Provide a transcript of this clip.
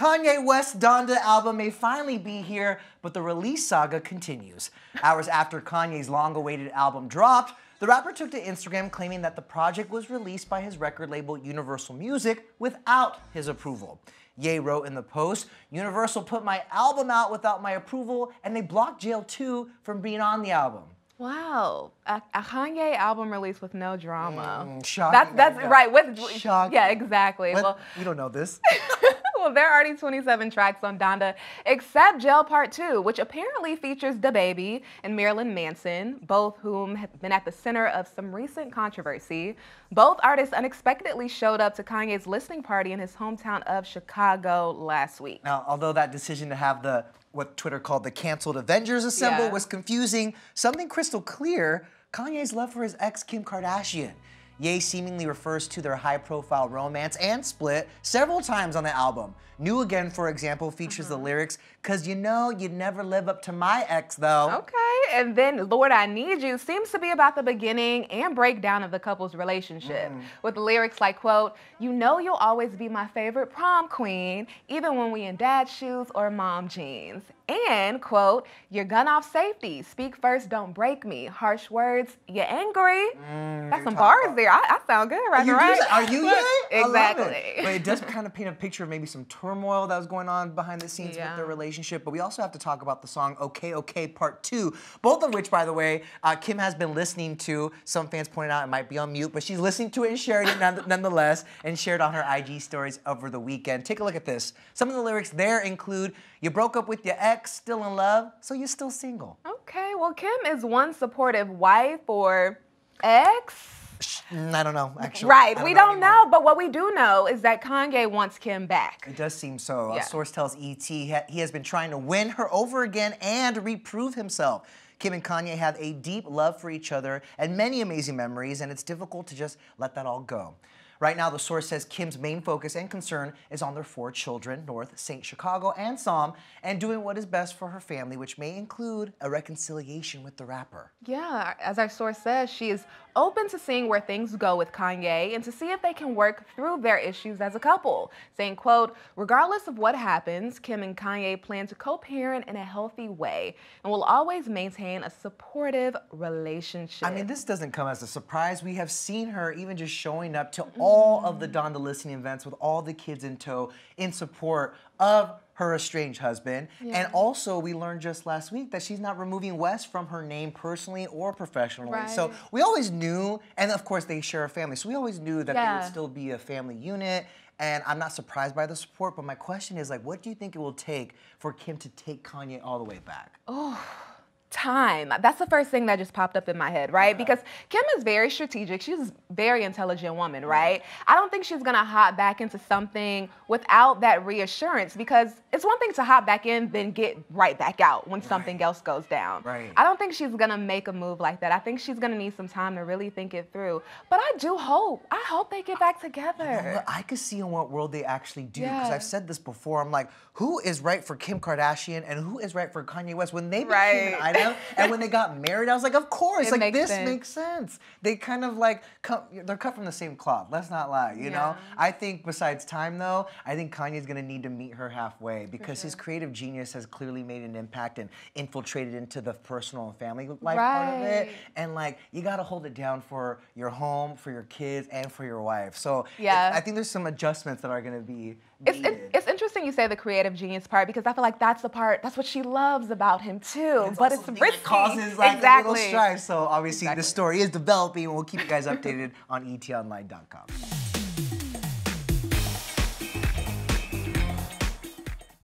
Kanye West's Donda album may finally be here, but the release saga continues. Hours after Kanye's long-awaited album dropped, the rapper took to Instagram claiming that the project was released by his record label Universal Music without his approval. Ye wrote in the post, Universal put my album out without my approval, and they blocked Jail 2 from being on the album. Wow, a, a, Kanye album release with no drama. Mm, shocking. That's, right. With shocking. yeah, exactly. well, you don't know this. Well, there are already 27 tracks on Donda, except Jail Part 2, which apparently features DaBaby and Marilyn Manson, both whom have been at the center of some recent controversy. Both artists unexpectedly showed up to Kanye's listening party in his hometown of Chicago last week. Now, although that decision to have the what Twitter called the canceled Avengers assemble yeah. was confusing, something crystal clear, Kanye's love for his ex Kim Kardashian. Ye seemingly refers to their high profile romance and split several times on the album. New Again, for example, features mm -hmm. the mm-hmm. lyrics, Cause you know you'd never live up to my ex though. Okay, and then Lord I Need You seems to be about the beginning and breakdown of the couple's relationship. Mm. With lyrics like, quote, You know you'll always be my favorite prom queen, even when we in dad shoes or mom jeans. And, quote, your gun off safety. Speak first, don't break me. Harsh words, you're angry. Mm, That's some bars about. there. I, I, sound good right now, right? Are you good? exactly. It. But it does kind of paint a picture of maybe some turmoil that was going on behind the scenes yeah. with their relationship. But we also have to talk about the song Okay, Okay, Part 2, both of which, by the way, uh, Kim has been listening to. Some fans pointed out it might be on mute, but she's listening to it and sharing it nonetheless and shared on her IG stories over the weekend. Take a look at this. Some of the lyrics there include, you broke up with your ex, ex still in love, so you're still single. Okay, well, Kim is one supportive wife or ex. Mm, I don't know, actually. Right, don't we know don't anymore. know, but what we do know is that Kanye wants Kim back. It does seem so. Yeah. A source tells ET he has been trying to win her over again and reprove himself. Kim and Kanye have a deep love for each other and many amazing memories, and it's difficult to just let that all go. Right now, the source says Kim's main focus and concern is on their four children, North, St. Chicago, and Psalm, and doing what is best for her family, which may include a reconciliation with the rapper. Yeah, as our source says, she is open to seeing where things go with Kanye and to see if they can work through their issues as a couple, saying, quote, regardless of what happens, Kim and Kanye plan to co-parent in a healthy way and will always maintain a supportive relationship. I mean, this doesn't come as a surprise. We have seen her even just showing up to all of the mm-hmm. Donda listening events with all the kids in tow in support of her estranged husband. Yeah. And also, we learned just last week that she's not removing Wes from her name personally or professionally. Right. So we always knew, and of course, they share a family. So we always knew that yeah. they would still be a family unit. And I'm not surprised by the support, but my question is like, what do you think it will take for Kim to take Kanye all the way back? Oh time. That's the first thing that just popped up in my head, right? Uh-huh. Because Kim is very strategic. She's a very intelligent woman, right? I don't think she's gonna hop back into something without that reassurance because it's one thing to hop back in, then get right back out when something right. else goes down. Right. I don't think she's gonna make a move like that. I think she's gonna need some time to really think it through. But I do hope. I hope they get back together. You know, I could see in what world they actually do because yeah. I've said this before. I'm like, who is right for Kim Kardashian and who is right for Kanye West when they became right. an item? and when they got married, I was like, of course, it like makes this sense. makes sense. They kind of like come, they're cut from the same cloth. Let's not lie, you yeah. know. I think besides time though, I think Kanye's gonna need to meet her halfway because sure. his creative genius has clearly made an impact and infiltrated into the personal and family life right. part of it. And like, you gotta hold it down for your home, for your kids, and for your wife. So yeah, I think there's some adjustments that are gonna be it's, it's interesting you say the creative genius part because I feel like that's the part that's what she loves about him too. It's but it's risky. It causes like exactly. a little strife. So obviously exactly. the story is developing. We'll keep you guys updated on etonline.com.